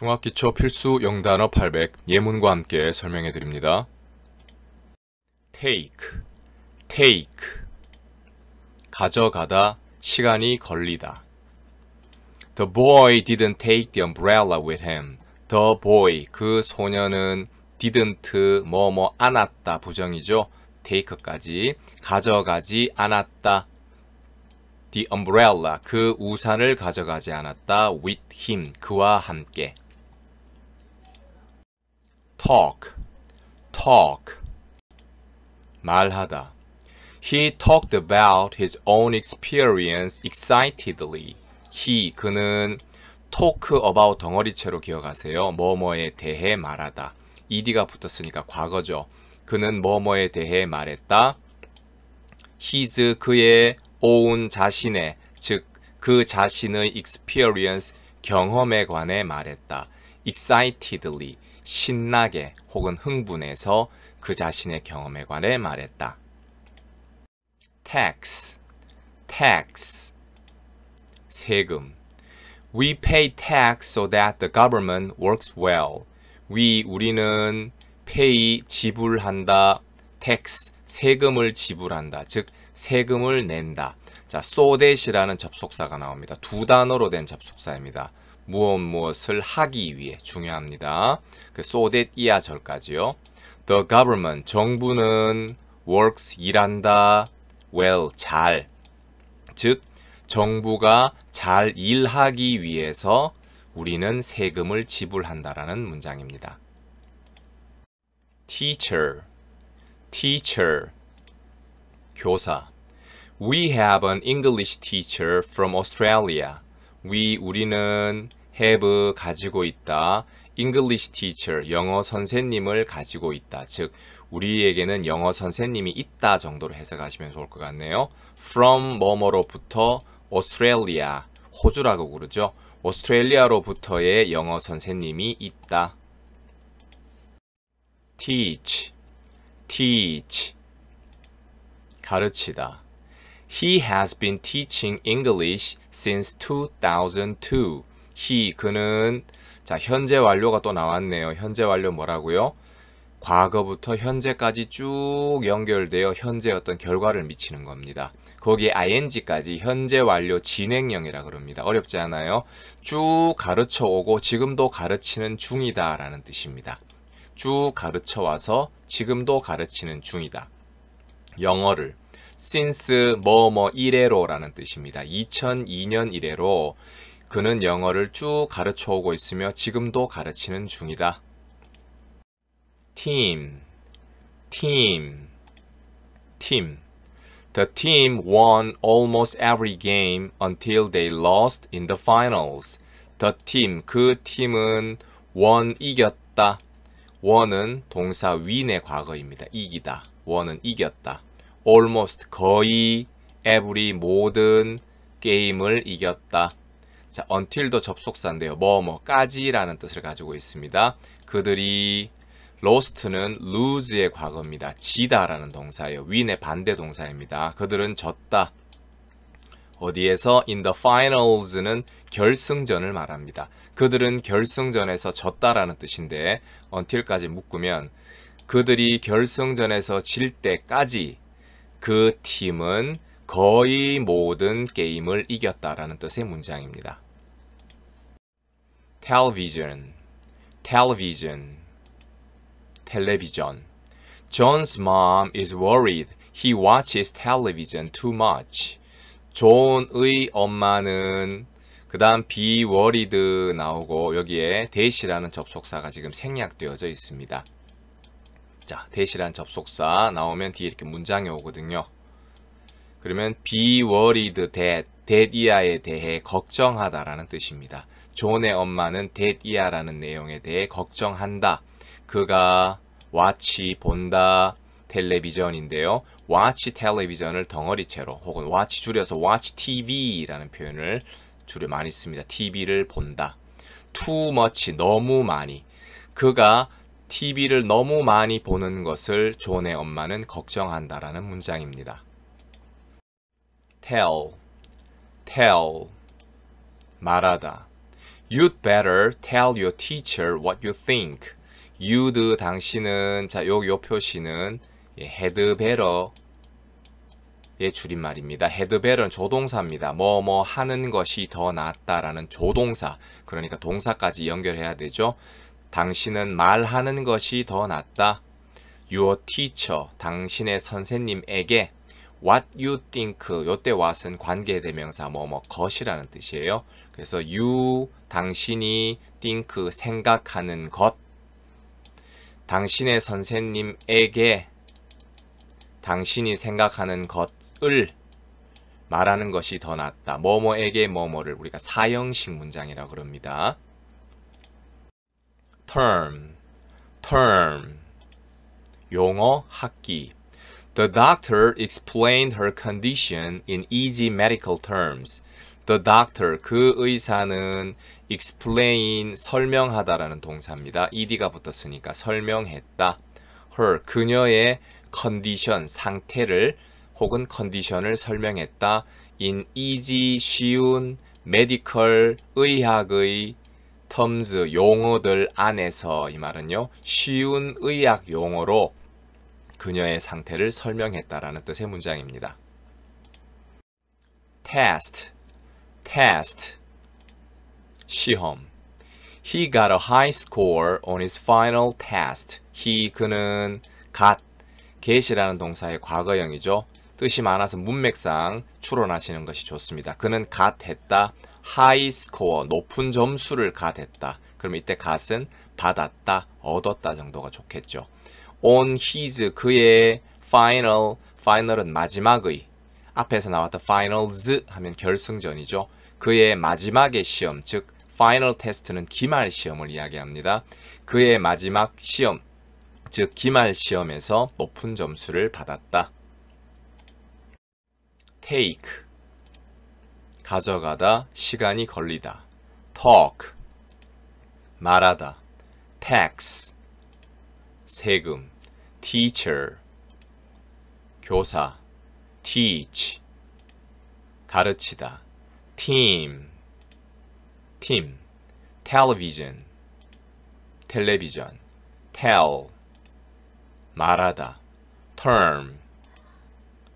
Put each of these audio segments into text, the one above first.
중학기초 필수 영단어 800 예문과 함께 설명해 드립니다. take, take 가져가다, 시간이 걸리다. The boy didn't take the umbrella with him. The boy, 그 소녀는 didn't, 뭐뭐 안았다, 부정이죠. take까지 가져가지 않았다. The umbrella, 그 우산을 가져가지 않았다. with him, 그와 함께. talk, talk, 말하다. He talked about his own experience excitedly. He, 그는 talk about 덩어리체로 기억하세요. 뭐뭐에 대해 말하다. ed가 붙었으니까 과거죠. 그는 뭐뭐에 대해 말했다. his, 그의 own 자신의, 즉 그 자신의 experience, 경험에 관해 말했다. excitedly 신나게 혹은 흥분해서 그 자신의 경험에 관해 말했다. tax tax 세금 We pay tax so that the government works well. We 우리는 pay 지불한다. tax 세금을 지불한다. 즉 세금을 낸다. 자, so that이라는 접속사가 나옵니다. 두 단어로 된 접속사입니다. 무엇 무엇을 하기 위해 중요합니다. 그 so that 이하 절까지요. The government 정부는 works 일한다 well 잘즉 정부가 잘 일하기 위해서 우리는 세금을 지불한다라는 문장입니다. teacher teacher 교사 We have an English teacher from Australia. We 우리는 have 가지고 있다. English teacher 영어 선생님을 가지고 있다. 즉 우리에게는 영어 선생님이 있다 정도로 해석하시면 좋을 것 같네요. from 뭐뭐로부터 Australia 호주라고 그러죠 오스트레일리아로부터의 영어 선생님이 있다. teach teach 가르치다 He has been teaching English since 2002. he 그는 자 현재 완료가 또 나왔네요. 현재 완료 뭐라고요? 과거부터 현재까지 쭉 연결되어 현재 어떤 결과를 미치는 겁니다. 거기에 ing까지 현재 완료 진행형이라 그럽니다. 어렵지 않아요? 쭉 가르쳐 오고 지금도 가르치는 중이다 라는 뜻입니다. 쭉 가르쳐 와서 지금도 가르치는 중이다. 영어를 since 뭐뭐 뭐 이래로 라는 뜻입니다. 2002년 이래로 그는 영어를 쭉 가르쳐 오고 있으며 지금도 가르치는 중이다. team, team, team. The team won almost every game until they lost in the finals. The team, 그 팀은 won 이겼다. won은 동사 win의 과거입니다. 이기다. won은 이겼다. almost 거의 every 모든 게임을 이겼다. 자, until도 접속사인데요. 뭐뭐까지라는 뜻을 가지고 있습니다. 그들이 lost는 lose의 과거입니다. 지다라는 동사예요. win의 반대 동사입니다. 그들은 졌다. 어디에서 in the finals는 결승전을 말합니다. 그들은 결승전에서 졌다라는 뜻인데 until까지 묶으면 그들이 결승전에서 질 때까지 그 팀은 거의 모든 게임을 이겼다라는 뜻의 문장입니다. television, television, television. John's mom is worried. He watches television too much. 존의 엄마는 그 다음 be worried 나오고 여기에 대시라는 접속사가 지금 생략되어져 있습니다. 자, 대시라는 접속사 나오면 뒤에 이렇게 문장이 오거든요. 그러면 be worried that, that 이하에 대해 걱정하다라는 뜻입니다. 존의 엄마는 that 이하라는 내용에 대해 걱정한다. 그가 watch 본다 텔레비전인데요. watch 텔레비전을 덩어리채로 혹은 watch 줄여서 watch TV라는 표현을 줄여 많이 씁니다. TV를 본다. too much 너무 많이 그가 TV를 너무 많이 보는 것을 존의 엄마는 걱정한다라는 문장입니다. tell, tell, 말하다. You'd better tell your teacher what you think. You'd 당신은 자요 요 표시는 예, had better의 줄임말입니다. had better는 조동사입니다. 뭐 뭐 하는 것이 더 낫다라는 조동사. 그러니까 동사까지 연결해야 되죠. 당신은 말하는 것이 더 낫다. Your teacher, 당신의 선생님에게 what you think 요때 what은 관계 대명사 뭐뭐 것이라는 뜻이에요. 그래서 you 당신이 think 생각하는 것 당신의 선생님에게 당신이 생각하는 것을 말하는 것이 더 낫다. 뭐뭐에게 뭐뭐를 우리가 사형식 문장이라 고 그럽니다. term term 용어 학기 The doctor explained her condition in easy medical terms. The doctor, 그 의사는 explain, 설명하다라는 동사입니다. ed가 붙었으니까 설명했다. her, 그녀의 컨디션, 상태를 혹은 컨디션을 설명했다. in easy, 쉬운, medical, 의학의 terms, 용어들 안에서 이 말은요. 쉬운 의학 용어로 그녀의 상태를 설명했다라는 뜻의 문장입니다. test, test, 시험. He got a high score on his final test. he, 그는, got, get이라는 동사의 과거형이죠. 뜻이 많아서 문맥상 추론하시는 것이 좋습니다. 그는 갓 했다. 하이 스코어, 높은 점수를 갓 했다. 그럼 이때 갓은 받았다, 얻었다 정도가 좋겠죠. on his 그의 final final은 마지막의 앞에서 나왔던 finals 하면 결승전이죠. 그의 마지막의 시험 즉 final test는 기말 시험을 이야기합니다. 그의 마지막 시험 즉 기말 시험에서 높은 점수를 받았다. take 가져가다 시간이 걸리다 talk 말하다 tax 세금 teacher 교사 teach 가르치다 team 팀 television 텔레비전 tell 말하다 term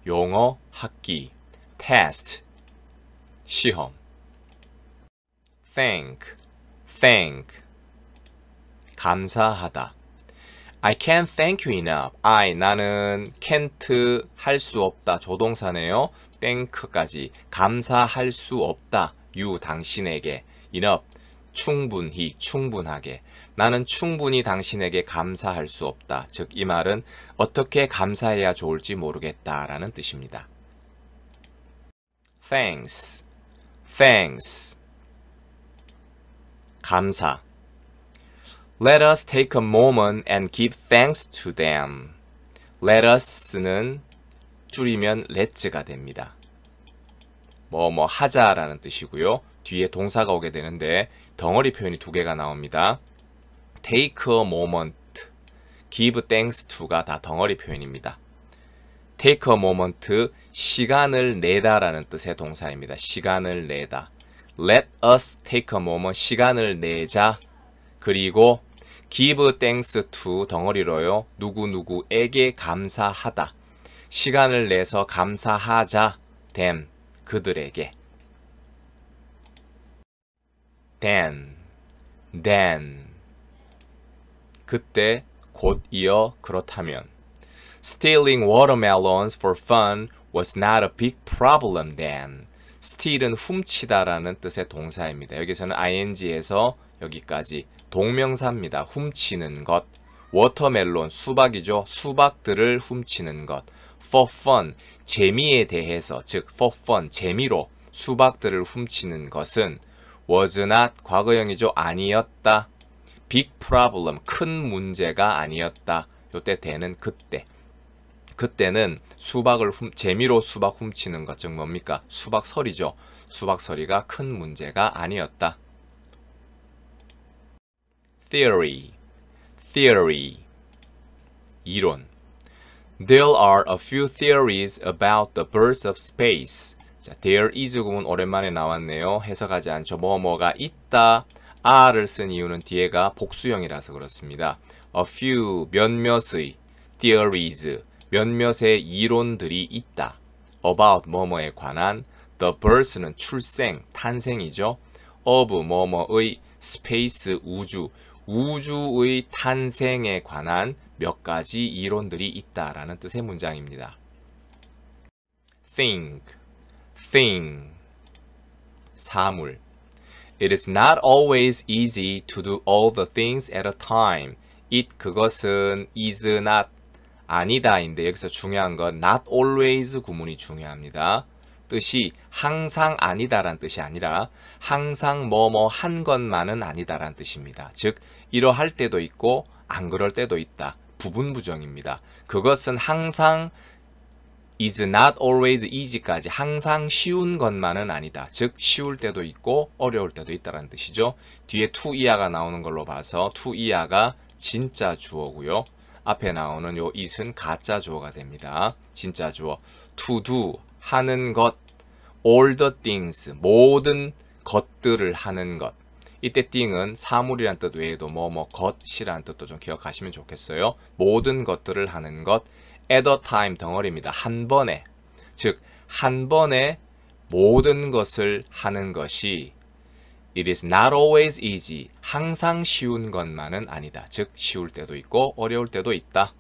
용어 학기 test 시험 thank thank 감사하다 I can't thank you enough. I 나는 can't 할 수 없다. 조동사네요. thank까지 감사할 수 없다. you 당신에게 enough 충분히 충분하게 나는 충분히 당신에게 감사할 수 없다. 즉 이 말은 어떻게 감사해야 좋을지 모르겠다라는 뜻입니다. thanks thanks 감사 Let us take a moment and give thanks to them. Let us는 줄이면 let's가 됩니다. 뭐뭐 뭐 하자라는 뜻이고요. 뒤에 동사가 오게 되는데 덩어리 표현이 두 개가 나옵니다. take a moment, give thanks to가 다 덩어리 표현입니다. take a moment, 시간을 내다 라는 뜻의 동사입니다. 시간을 내다. let us take a moment, 시간을 내자 그리고 give thanks to 덩어리로요. 누구누구에게 감사하다. 시간을 내서 감사하자. them 그들에게 then then 그때 곧 이어 그렇다면 Stealing watermelons for fun was not a big problem then. steal은 훔치다라는 뜻의 동사입니다. 여기서는 ing에서 여기까지 동명사입니다. 훔치는 것. 워터멜론, 수박이죠. 수박들을 훔치는 것. for fun, 재미에 대해서, 즉 for fun, 재미로 수박들을 훔치는 것은 was not, 과거형이죠. 아니었다. big problem, 큰 문제가 아니었다. 요때 되는 그때. 그때는 수박을 훔, 재미로 수박 훔치는 것, 즉 뭡니까? 수박설이죠. 수박설이가 큰 문제가 아니었다. theory, theory, 이론. There are a few theories about the birth of space. 자, there is 구문 오랜만에 나왔네요. 해석하지 않죠. 뭐뭐가 있다. are를 쓴 이유는 뒤에가 복수형이라서 그렇습니다. a few 몇몇의 theories 몇몇의 이론들이 있다. about 뭐뭐에 관한 the birth는 출생, 탄생이죠. of 뭐뭐의 space 우주 우주의 탄생에 관한 몇 가지 이론들이 있다라는 뜻의 문장입니다. Thing, thing, 사물. It is not always easy to do all the things at a time. It 그것은 is not 아니다인데 여기서 중요한 건 not always 구문이 중요합니다. 뜻이 항상 아니다란 뜻이 아니라 항상 뭐뭐 뭐 한 것만은 아니다란 뜻입니다. 즉 이러할 때도 있고 안 그럴 때도 있다. 부분 부정입니다. 그것은 항상 is not always easy까지 항상 쉬운 것만은 아니다. 즉 쉬울 때도 있고 어려울 때도 있다는 라 뜻이죠. 뒤에 to 이하가 나오는 걸로 봐서 to 이하가 진짜 주어고요. 앞에 나오는 요 is은 가짜 주어가 됩니다. 진짜 주어 to do 하는 것 all the things 모든 것들을 하는 것 이때 thing은 사물이란 뜻 외에도 뭐뭐 뭐, 것이란 뜻도 좀 기억하시면 좋겠어요. 모든 것들을 하는 것 at a time 덩어리입니다. 한 번에 즉 한 번에 모든 것을 하는 것이 It is not always easy. 항상 쉬운 것만은 아니다. 즉 쉬울 때도 있고 어려울 때도 있다.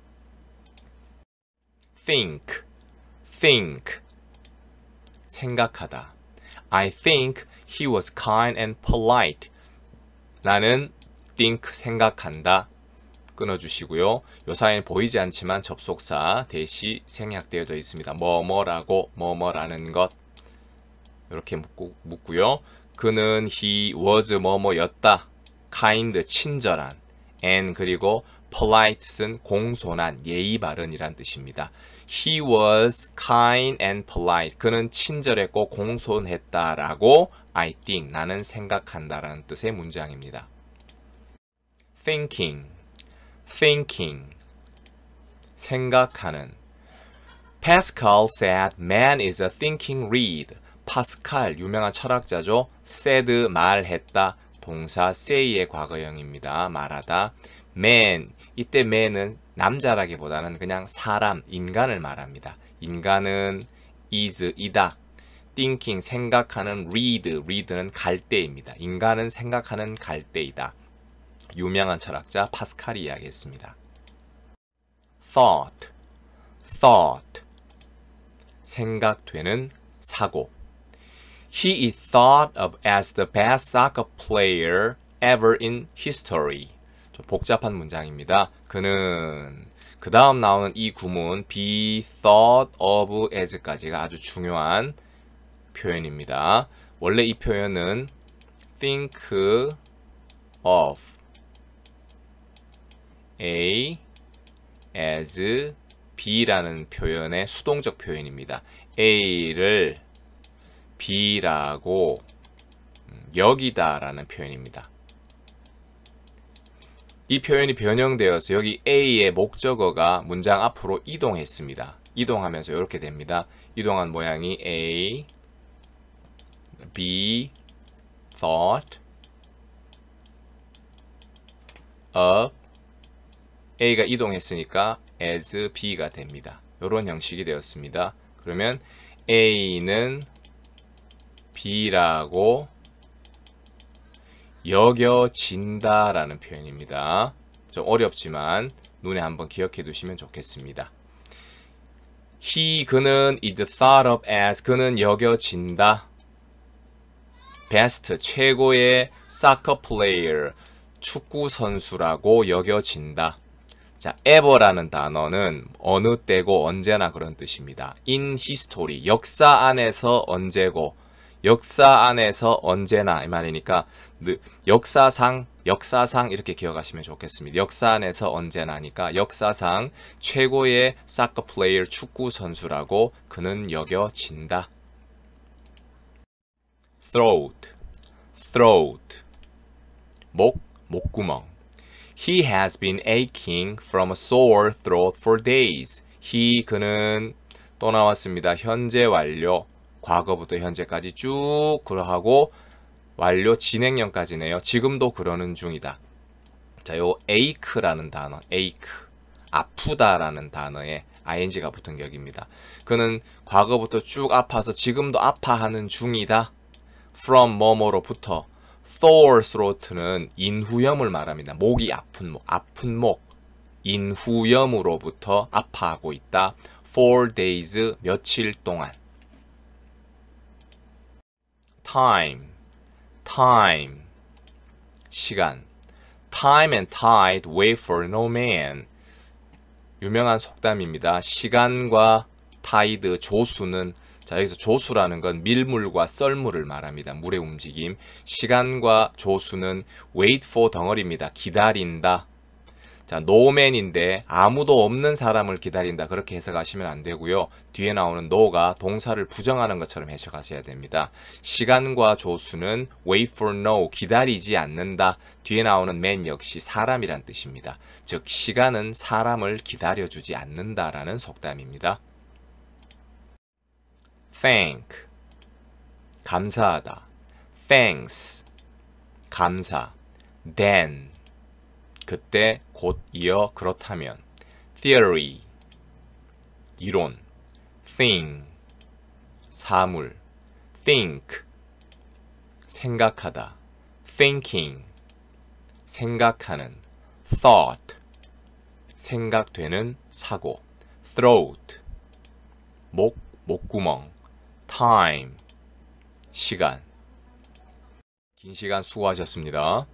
think, think 생각하다. I think he was kind and polite. 나는 think 생각한다. 끊어주시고요. 요사이는 보이지 않지만 접속사 대시 생략되어 있습니다. 뭐뭐라고 뭐뭐라는 것 이렇게 묻고, 묻고요. 그는 he was 뭐뭐였다. kind 친절한 and 그리고 polite는 공손한 예의 바른이란 뜻입니다. He was kind and polite. 그는 친절했고 공손했다라고 I think 나는 생각한다라는 뜻의 문장입니다. thinking thinking 생각하는 Pascal said man is a thinking reed. 파스칼 유명한 철학자죠. said 말했다. 동사 say의 과거형입니다. 말하다. man 이때 man은 남자라기보다는 그냥 사람, 인간을 말합니다. 인간은 is 이다. thinking 생각하는 read, read는 갈대입니다. 인간은 생각하는 갈대이다. 유명한 철학자 파스칼이 이야기했습니다. thought thought 생각되는 사고 He is thought of as the best soccer player ever in history. 좀 복잡한 문장입니다. 그는 그 다음 나오는 이 구문 be thought of as까지가 아주 중요한 표현입니다. 원래 이 표현은 think of a as b라는 표현의 수동적 표현입니다. a를 비라고 음, 여기다라는 표현입니다. 이 표현이 변형되어서 여기 A의 목적어가 문장 앞으로 이동했습니다. 이동하면서 이렇게 됩니다. 이동한 모양이 A, B, thought, of, A가 이동했으니까 as B가 됩니다. 이런 형식이 되었습니다. 그러면 A는 B라고 여겨진다라는 표현입니다. 좀 어렵지만 눈에 한번 기억해 두시면 좋겠습니다. He, 그는 is thought of as, 그는 여겨진다. best, 최고의 soccer player, 축구 선수라고 여겨진다. 자, ever라는 단어는 어느 때고 언제나 그런 뜻입니다. in history, 역사 안에서 언제고 역사 안에서 언제나 이 말이니까 역사상 역사상 이렇게 기억하시면 좋겠습니다. 역사 안에서 언제나니까 역사상 최고의 사커 플레이어 축구 선수라고 그는 여겨진다. throat throat 목 목구멍 He has been aching from a sore throat for days. he 그는 또 나왔습니다. 현재 완료 과거부터 현재까지 쭉 그러하고 완료 진행형까지네요. 지금도 그러는 중이다. 자, 요 ache라는 단어, ache, 아프다라는 단어에 ing가 붙은 격입니다. 그는 과거부터 쭉 아파서 지금도 아파하는 중이다. from 뭐뭐로부터 sore throat는 인후염을 말합니다. 목이 아픈 목, 아픈 목, 인후염으로부터 아파하고 있다. four days 며칠 동안. time, time, 시간. time and tide wait for no man. 유명한 속담입니다. 시간과 타이드, 조수는 자 여기서 조수라는 건 밀물과 썰물을 말합니다. 물의 움직임. 시간과 조수는 wait for 덩어리입니다. 기다린다. 자, 노맨인데 아무도 없는 사람을 기다린다. 그렇게 해석하시면 안 되고요. 뒤에 나오는 노가 동사를 부정하는 것처럼 해석하셔야 됩니다. 시간과 조수는 wait for no, 기다리지 않는다. 뒤에 나오는 맨 역시 사람이란 뜻입니다. 즉, 시간은 사람을 기다려주지 않는다라는 속담입니다. thank 감사하다. thanks 감사 then 그때 곧 이어 그렇다면 theory 이론 thing 사물 think 생각하다 thinking 생각하는 thought 생각되는 사고 throat 목 목구멍 time 시간 긴 시간 수고하셨습니다.